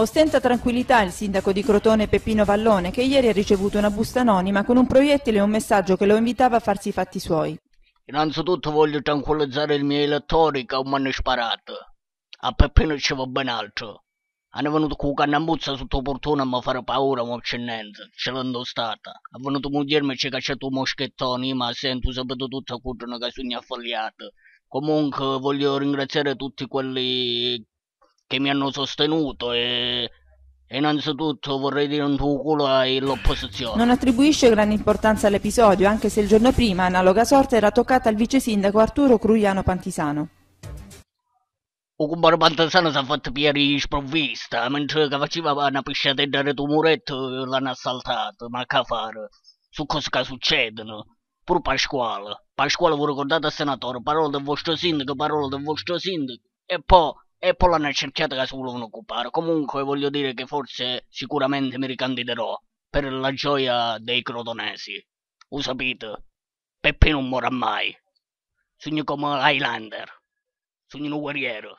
Ostenta tranquillità il sindaco di Crotone Peppino Vallone che ieri ha ricevuto una busta anonima con un proiettile e un messaggio che lo invitava a farsi i fatti suoi. Innanzitutto voglio tranquillizzare i miei elettori che mi hanno sparato. A Peppino ci va ben altro. Hanno venuto con cannambuzza sotto il portone a mi fare paura, ma c'è niente, ce l'hanno stata. Ha venuto a dirmi che c'è un moschettone, ma sento sapete tutto quello che sogna affogliato. Comunque voglio ringraziare tutti quelli che mi hanno sostenuto e... Innanzitutto vorrei dire un tuo culo all'opposizione. Non attribuisce grande importanza all'episodio, anche se il giorno prima analoga sorte era toccata al vice sindaco Arturo Cruiano Pantisano. O compare Pantisano si è fatto pigliare di sprovvista, mentre che faceva una pisciata dare tuo muretto l'hanno assaltato, ma che fare? Su cosa che succedono. Pur Pasquale. Pasquale vi ricordate senatore, parola del vostro sindaco, parola del vostro sindaco. E poi e poi l'hanno accerchiato che solo volevano occupare. Comunque voglio dire che forse sicuramente mi ricandiderò per la gioia dei crotonesi. Lo sapete, Peppino non morrà mai. Sogno come Highlander, sogno un guerriero.